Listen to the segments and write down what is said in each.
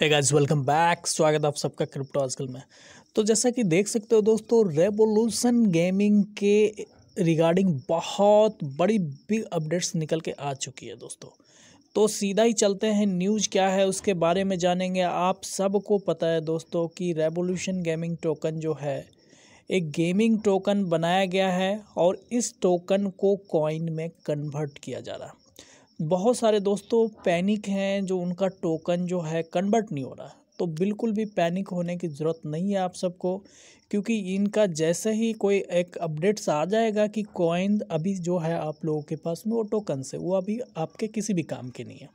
है guys welcome back स्वागत है आप सबका क्रिप्टो आजकल में तो जैसा कि देख सकते हो दोस्तों रेवोल्यूशन गेमिंग के रिगार्डिंग बहुत बड़ी बिग अपडेट्स निकल के आ चुकी है दोस्तों तो सीधा ही चलते हैं न्यूज़ क्या है उसके बारे में जानेंगे आप सबको पता है दोस्तों कि रेवोल्यूशन गेमिंग टोकन जो है एक गेमिंग टोकन बनाया गया है और इस टोकन को कॉइन में कन्वर्ट किया जा रहा है बहुत सारे दोस्तों पैनिक हैं जो उनका टोकन जो है कन्वर्ट नहीं हो रहा है तो बिल्कुल भी पैनिक होने की ज़रूरत नहीं है आप सबको क्योंकि इनका जैसे ही कोई एक अपडेट्स आ जाएगा कि कॉइन अभी जो है आप लोगों के पास में वो टोकन से वो अभी आपके किसी भी काम के नहीं है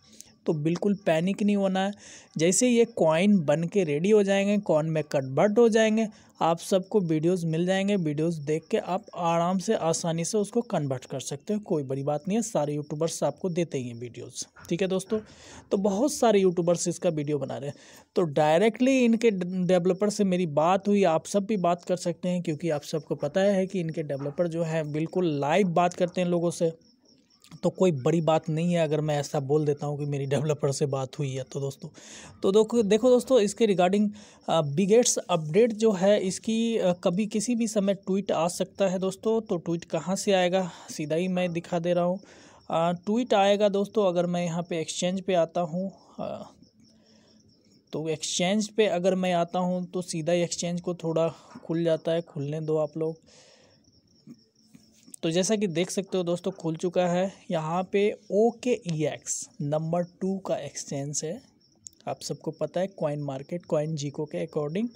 तो बिल्कुल पैनिक नहीं होना है जैसे ये कॉइन बन के रेडी हो जाएंगे कॉइन में कन्वर्ट हो जाएंगे आप सबको वीडियोस मिल जाएंगे वीडियोस देख के आप आराम से आसानी से उसको कन्वर्ट कर सकते हो कोई बड़ी बात नहीं है सारे यूट्यूबर्स आपको देते ही हैं वीडियोस ठीक है दोस्तों तो बहुत सारे यूट्यूबर्स इसका वीडियो बना रहे हैं तो डायरेक्टली इनके डेवलपर से मेरी बात हुई आप सब भी बात कर सकते हैं क्योंकि आप सबको पता है कि इनके डेवलपर जो हैं बिल्कुल लाइव बात करते हैं लोगों से तो कोई बड़ी बात नहीं है अगर मैं ऐसा बोल देता हूँ कि मेरी डेवलपर से बात हुई है तो दोस्तों तो देखो देखो दोस्तों इसके रिगार्डिंग बिगेट्स अपडेट जो है इसकी आ, कभी किसी भी समय ट्वीट आ सकता है दोस्तों तो ट्वीट कहाँ से आएगा सीधा ही मैं दिखा दे रहा हूँ ट्वीट आएगा दोस्तों अगर मैं यहाँ पर एक्सचेंज पर आता हूँ तो एक्सचेंज पर अगर मैं आता हूँ तो सीधा ही एक्सचेंज को थोड़ा खुल जाता है खुलने दो आप लोग तो जैसा कि देख सकते हो दोस्तों खुल चुका है यहाँ पे O K E X number two का एक्सचेंज है आप सबको पता है कॉइन मार्केट कॉइन जीको के अकॉर्डिंग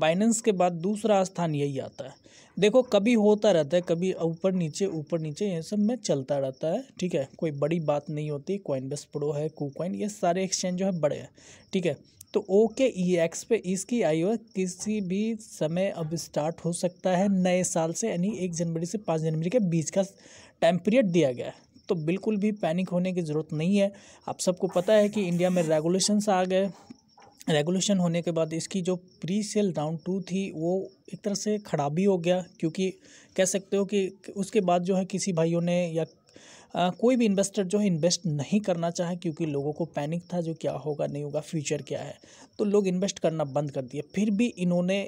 बाइनेंस के बाद दूसरा स्थान यही आता है देखो कभी होता रहता है कभी ऊपर नीचे ऊपर नीचे ये सब में चलता रहता है ठीक है कोई बड़ी बात नहीं होती कॉइन बेस प्रो है कू कॉइन ये सारे एक्सचेंज जो है बड़े हैं ठीक है तो ओके ई एक्स पे इसकी आई किसी भी समय अब स्टार्ट हो सकता है नए साल से यानी एक जनवरी से पाँच जनवरी के बीच का टाइम पीरियड दिया गया है तो बिल्कुल भी पैनिक होने की ज़रूरत नहीं है आप सबको पता है कि इंडिया में रेगुलेशंस आ गए रेगुलेशन होने के बाद इसकी जो प्री सेल राउंड टू थी वो एक तरह से खराबी हो गया क्योंकि कह सकते हो कि उसके बाद जो है किसी भाइयों ने या आ, कोई भी इन्वेस्टर जो है इन्वेस्ट नहीं करना चाहे क्योंकि लोगों को पैनिक था जो क्या होगा नहीं होगा फ्यूचर क्या है तो लोग इन्वेस्ट करना बंद कर दिए फिर भी इन्होंने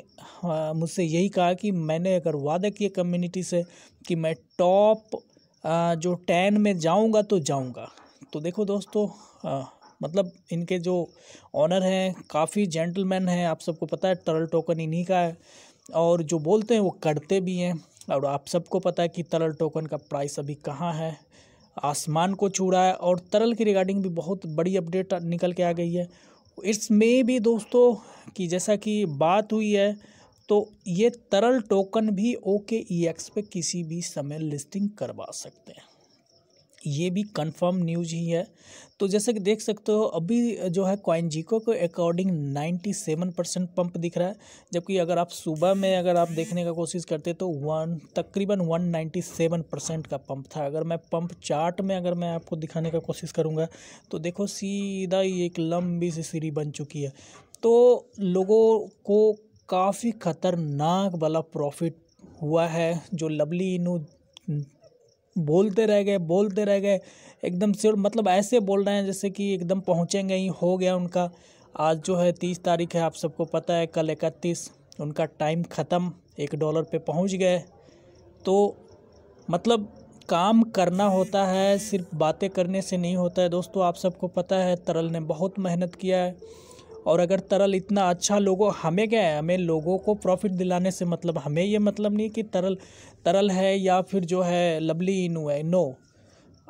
मुझसे यही कहा कि मैंने अगर वादा किए कम्युनिटी से कि मैं टॉप जो टेन में जाऊँगा तो जाऊँगा तो देखो दोस्तों आ, मतलब इनके जो ऑनर हैं काफ़ी जेंटलमैन हैं आप सबको पता है तरल टोकन इन्हीं का है और जो बोलते हैं वो करते भी हैं और आप सबको पता है कि तरल टोकन का प्राइस अभी कहाँ है आसमान को छू रहा है और तरल की रिगार्डिंग भी बहुत बड़ी अपडेट निकल के आ गई है इसमें भी दोस्तों कि जैसा कि बात हुई है तो ये तरल टोकन भी ओके ई एक्स पे किसी भी समय लिस्टिंग करवा सकते हैं ये भी कंफर्म न्यूज ही है तो जैसे कि देख सकते हो अभी जो है कॉइन जीको के अकॉर्डिंग 97 परसेंट पम्प दिख रहा है जबकि अगर आप सुबह में अगर आप देखने का कोशिश करते तो वन तकरीबन 197 परसेंट का पंप था अगर मैं पंप चार्ट में अगर मैं आपको दिखाने का कोशिश करूँगा तो देखो सीधा ही एक लंबी सी सीढ़ी बन चुकी है तो लोगों को काफ़ी ख़तरनाक वाला प्रॉफिट हुआ है जो लवली इनू बोलते रह गए बोलते रह गए एकदम सिर्फ मतलब ऐसे बोल रहे हैं जैसे कि एकदम पहुँचेंगे ही हो गया उनका आज जो है तीस तारीख है आप सबको पता है कल इकतीस उनका टाइम ख़त्म एक डॉलर पे पहुंच गए तो मतलब काम करना होता है सिर्फ बातें करने से नहीं होता है दोस्तों आप सबको पता है तरल ने बहुत मेहनत किया है और अगर तरल इतना अच्छा लोगों हमें क्या है हमें लोगों को प्रॉफिट दिलाने से मतलब हमें ये मतलब नहीं कि तरल तरल है या फिर जो है लवली इनू है नो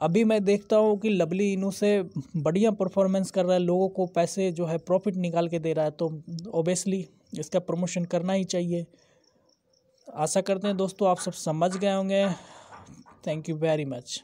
अभी मैं देखता हूँ कि लवली इनू से बढ़िया परफॉर्मेंस कर रहा है लोगों को पैसे जो है प्रॉफिट निकाल के दे रहा है तो ओबियसली इसका प्रमोशन करना ही चाहिए आशा करते हैं दोस्तों आप सब समझ गए होंगे थैंक यू वेरी मच